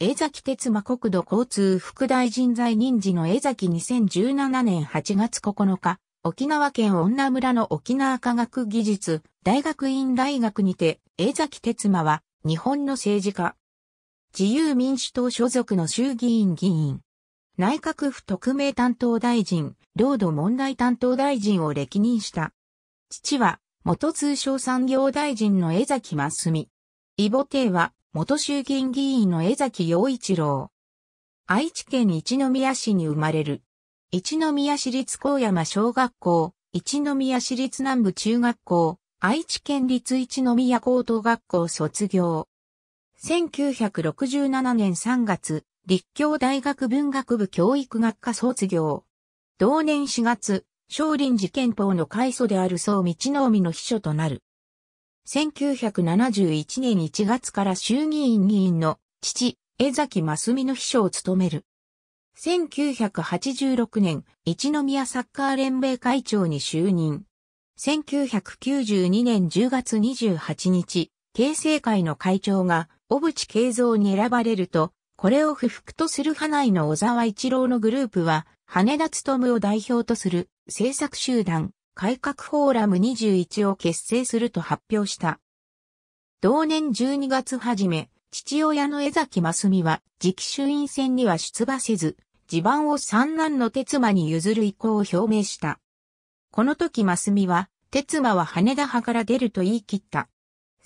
江崎哲馬国土交通副大臣在任時の江崎2017年8月9日、沖縄県女村の沖縄科学技術大学院大学にて、江崎哲馬は日本の政治家。自由民主党所属の衆議院議員。内閣府特命担当大臣、領土問題担当大臣を歴任した。父は、元通商産業大臣の江崎真澄。イボテは、元衆議院議員の江崎洋一郎。愛知県一宮市に生まれる。一宮市立高山小学校、一宮市立南部中学校、愛知県立一宮高等学校卒業。1967年3月、立教大学文学部教育学科卒業。同年4月、少林寺憲法の開祖である宋道の海の秘書となる。1971年1月から衆議院議員の父、江崎正美の秘書を務める。1986年、一宮サッカー連盟会長に就任。1992年10月28日、形成会の会長が、小渕慶三に選ばれると、これを不服とする派内の小沢一郎のグループは、羽田務を代表とする政策集団、改革フォーラム21を結成すると発表した。同年12月初め、父親の江崎正美は次期衆院選には出馬せず、地盤を三男の哲馬に譲る意向を表明した。この時真澄は、哲馬は羽田派から出ると言い切った。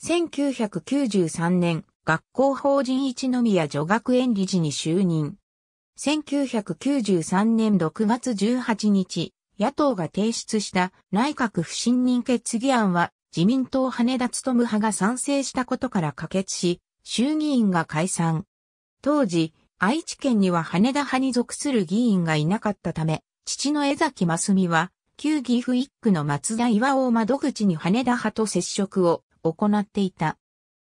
1993年、学校法人一宮女学園理事に就任。1993年6月18日、野党が提出した内閣不信任決議案は自民党羽田勤派が賛成したことから可決し、衆議院が解散。当時、愛知県には羽田派に属する議員がいなかったため、父の江崎正美は、旧岐阜一区の松田岩を窓口に羽田派と接触を行っていた。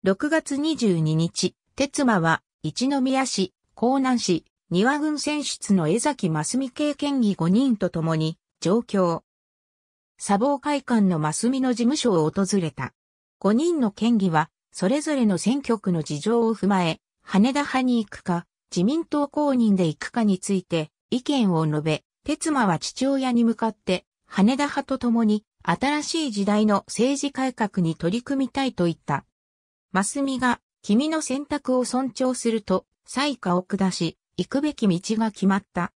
6月22日、鉄馬は、一宮市、江南市、庭群選出の江崎正美経験議5人と共に、状況。砂防会館のマスミの事務所を訪れた。5人の県議は、それぞれの選挙区の事情を踏まえ、羽田派に行くか、自民党公認で行くかについて、意見を述べ、哲馬は父親に向かって、羽田派と共に、新しい時代の政治改革に取り組みたいと言った。マスミが、君の選択を尊重すると、採下を下し、行くべき道が決まった。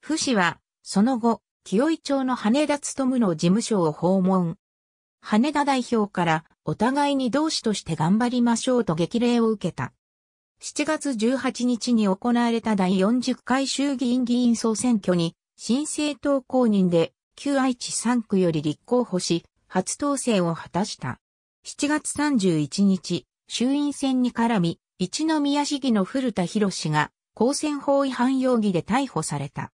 不死は、その後、清井町の羽田勤の事務所を訪問。羽田代表からお互いに同志として頑張りましょうと激励を受けた。7月18日に行われた第40回衆議院議員総選挙に新生党公認で旧愛知3区より立候補し、初当選を果たした。7月31日、衆院選に絡み、一宮市議の古田博氏が、公選法違反容疑で逮捕された。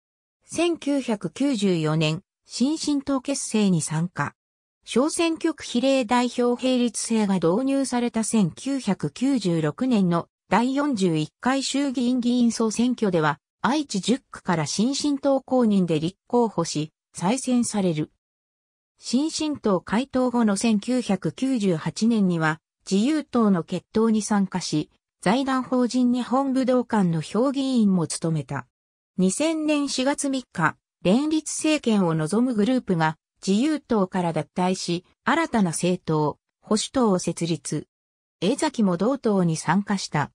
1994年、新進党結成に参加。小選挙区比例代表並立制が導入された1996年の第41回衆議院議員総選挙では、愛知10区から新進党公認で立候補し、再選される。新進党回答後の1998年には、自由党の決闘に参加し、財団法人日本武道館の評議員も務めた。2000年4月3日、連立政権を望むグループが自由党から脱退し、新たな政党、保守党を設立。江崎も同党に参加した。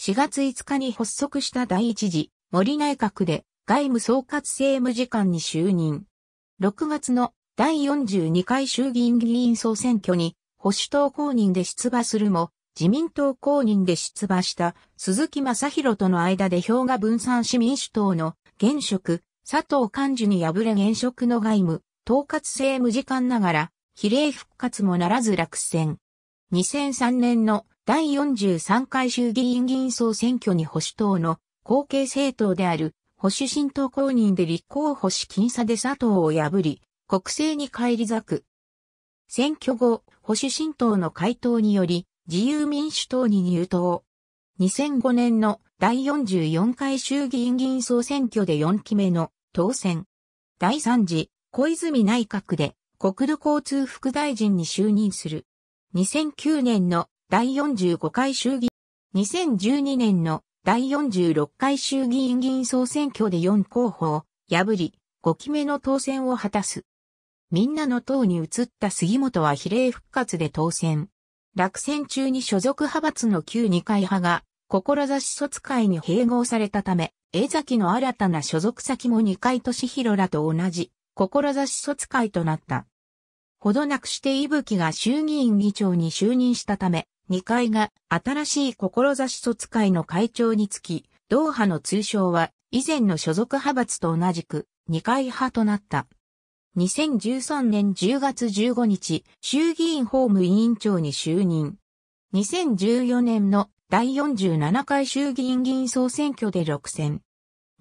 4月5日に発足した第一次森内閣で外務総括政務次官に就任。6月の第42回衆議院議員総選挙に保守党公認で出馬するも自民党公認で出馬した鈴木正宏との間で票が分散し民主党の現職佐藤幹事に敗れ現職の外務、統括政務次官ながら比例復活もならず落選。2003年の第43回衆議院議員総選挙に保守党の後継政党である保守新党公認で立候補し僅差で佐藤を破り、国政に返り咲く。選挙後、保守新党の回答により、自由民主党に入党。2005年の第44回衆議院議員総選挙で4期目の当選。第3次小泉内閣で国土交通副大臣に就任する。2009年の第45回衆議院、2012年の第46回衆議院議員総選挙で4候補を破り、5期目の当選を果たす。みんなの党に移った杉本は比例復活で当選。落選中に所属派閥の旧二階派が、志卒会に併合されたため、江崎の新たな所属先も二階俊博らと同じ、志卒会となった。ほどなくして伊吹が衆議院議長に就任したため、二階が新しい志卒会の会長につき、同派の通称は以前の所属派閥と同じく二階派となった。2013年10月15日、衆議院法務委員長に就任。2014年の第47回衆議院議員総選挙で6選。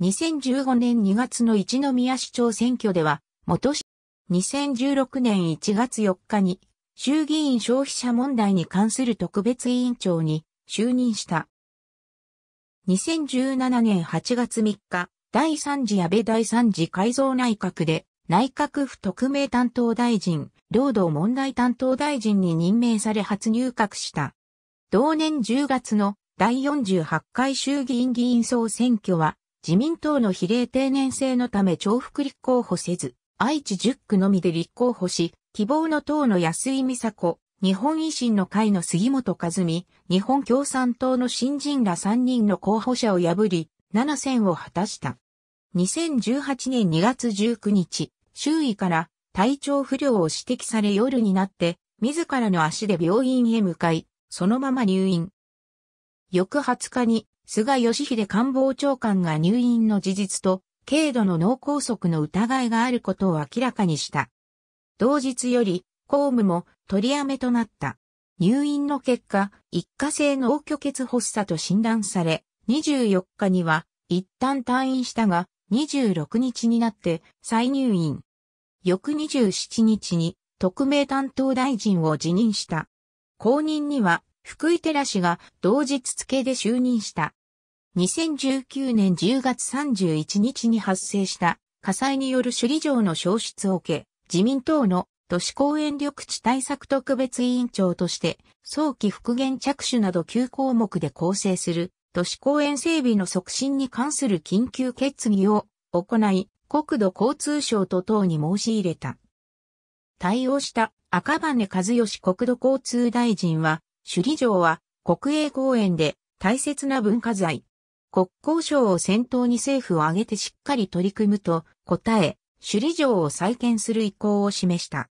2015年2月の一宮市長選挙では、元市、2016年1月4日に、衆議院消費者問題に関する特別委員長に就任した。2017年8月3日、第3次安倍第3次改造内閣で内閣府特命担当大臣、労働問題担当大臣に任命され初入閣した。同年10月の第48回衆議院議員総選挙は、自民党の比例定年制のため重複立候補せず、愛知10区のみで立候補し、希望の党の安井美佐子、日本維新の会の杉本和美、日本共産党の新人ら3人の候補者を破り、7選を果たした。2018年2月19日、周囲から体調不良を指摘され夜になって、自らの足で病院へ向かい、そのまま入院。翌20日に、菅義偉官房長官が入院の事実と、軽度の脳梗塞の疑いがあることを明らかにした。同日より、公務も取りやめとなった。入院の結果、一過性脳虚血発作と診断され、24日には一旦退院したが、26日になって再入院。翌27日に特命担当大臣を辞任した。後任には福井寺氏が同日付で就任した。2019年10月31日に発生した火災による首里城の消失を受け、自民党の都市公園緑地対策特別委員長として、早期復元着手など9項目で構成する都市公園整備の促進に関する緊急決議を行い、国土交通省と党に申し入れた。対応した赤羽和義国土交通大臣は、首里城は国営公園で大切な文化財。国交省を先頭に政府を挙げてしっかり取り組むと答え、首里城を再建する意向を示した。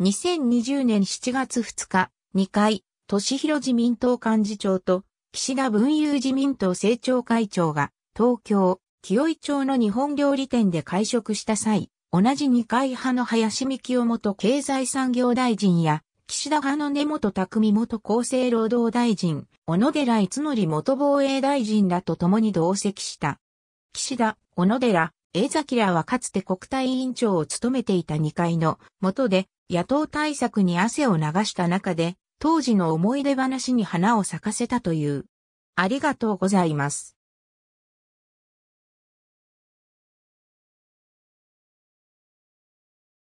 2020年7月2日、2回、俊広自民党幹事長と岸田文雄自民党政調会長が東京、清井町の日本料理店で会食した際、同じ二階派の林幹夫元経済産業大臣や、岸田派の根本匠元厚生労働大臣、小野寺逸則元防衛大臣らと共に同席した。岸田、小野寺、江崎らはかつて国対委員長を務めていた2階の元で、野党対策に汗を流した中で、当時の思い出話に花を咲かせたという。ありがとうございます。